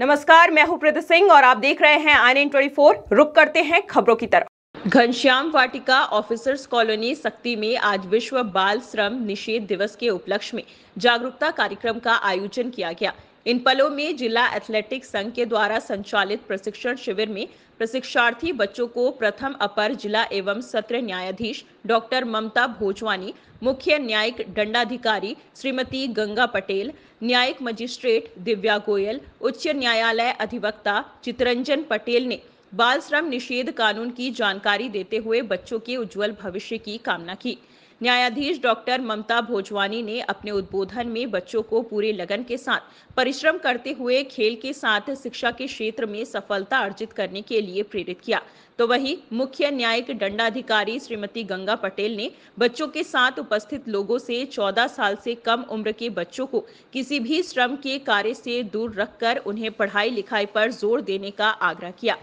नमस्कार मैं हूं प्रदीप सिंह और आप देख रहे हैं आई एन ट्वेंटी फोर रुक करते हैं खबरों की तरफ घनश्याम वाटिका ऑफिसर्स कॉलोनी सक्ति में आज विश्व बाल श्रम निषेध दिवस के उपलक्ष्य में जागरूकता कार्यक्रम का आयोजन किया गया इन पलों में जिला एथलेटिक संघ के द्वारा संचालित प्रशिक्षण शिविर में प्रशिक्षार्थी बच्चों को प्रथम अपर जिला एवं सत्र न्यायाधीश डॉक्टर ममता भोजवानी मुख्य न्यायिक दंडाधिकारी श्रीमती गंगा पटेल न्यायिक मजिस्ट्रेट दिव्या गोयल उच्च न्यायालय अधिवक्ता चितरंजन पटेल ने बाल श्रम निषेध कानून की जानकारी देते हुए बच्चों के उज्जवल भविष्य की कामना की न्यायाधीश डॉक्टर ममता भोजवानी ने अपने उद्बोधन में बच्चों को पूरे लगन के साथ परिश्रम करते हुए खेल के साथ शिक्षा के क्षेत्र में सफलता अर्जित करने के लिए प्रेरित किया तो वहीं मुख्य न्यायिक दंडाधिकारी श्रीमती गंगा पटेल ने बच्चों के साथ उपस्थित लोगों से 14 साल से कम उम्र के बच्चों को किसी भी श्रम के कार्य से दूर रखकर उन्हें पढ़ाई लिखाई पर जोर देने का आग्रह किया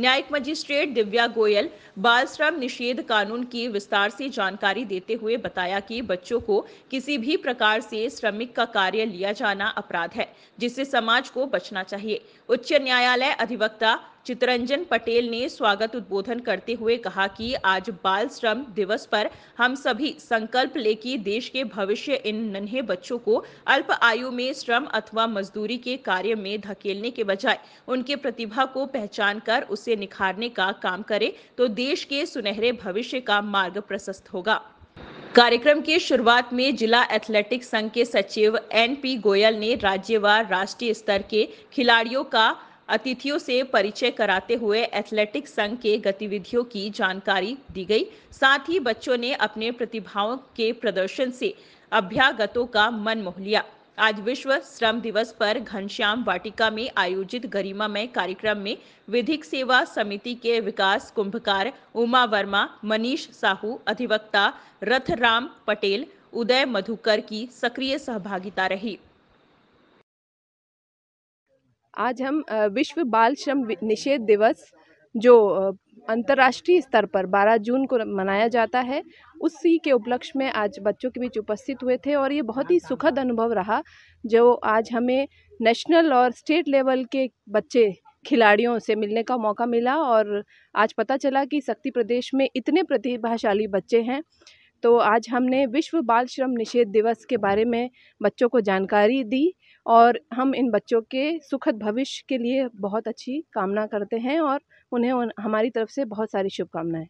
न्यायिक मजिस्ट्रेट दिव्या गोयल बाल श्रम निषेध कानून की विस्तार से जानकारी देते हुए बताया कि बच्चों को किसी भी प्रकार से श्रमिक का कार्य लिया जाना अपराध है जिससे समाज को बचना चाहिए उच्च न्यायालय अधिवक्ता चितरंजन पटेल ने स्वागत उद्बोधन करते हुए कहा कि आज बाल श्रम दिवस पर हम सभी संकल्प ले कि देश के भविष्य इन नन्हे बच्चों को अल्प आयु में श्रम अथवा मजदूरी के कार्य में धकेलने के बजाय उनके प्रतिभा को पहचान कर उसे निखारने का काम करें तो देश के सुनहरे भविष्य का मार्ग प्रशस्त होगा कार्यक्रम की शुरुआत में जिला एथलेटिक संघ के सचिव एन पी गोयल ने राज्य व राष्ट्रीय स्तर के खिलाड़ियों का अतिथियों से परिचय कराते हुए एथलेटिक संघ के गतिविधियों की जानकारी दी गई साथ ही बच्चों ने अपने प्रतिभाओं के प्रदर्शन से अभ्यागतों का मन मोह लिया आज विश्व श्रम दिवस पर घनश्याम वाटिका में आयोजित गरिमामय कार्यक्रम में विधिक सेवा समिति के विकास कुंभकार उमा वर्मा मनीष साहू अधिवक्ता रथराम पटेल उदय मधुकर की सक्रिय सहभागिता रही आज हम विश्व बाल श्रम निषेध दिवस जो अंतर्राष्ट्रीय स्तर पर 12 जून को मनाया जाता है उसी के उपलक्ष्य में आज बच्चों के बीच उपस्थित हुए थे और ये बहुत ही सुखद अनुभव रहा जो आज हमें नेशनल और स्टेट लेवल के बच्चे खिलाड़ियों से मिलने का मौका मिला और आज पता चला कि शक्ति प्रदेश में इतने प्रतिभाशाली बच्चे हैं तो आज हमने विश्व बाल श्रम निषेध दिवस के बारे में बच्चों को जानकारी दी और हम इन बच्चों के सुखद भविष्य के लिए बहुत अच्छी कामना करते हैं और उन्हें उन, हमारी तरफ से बहुत सारी शुभकामनाएं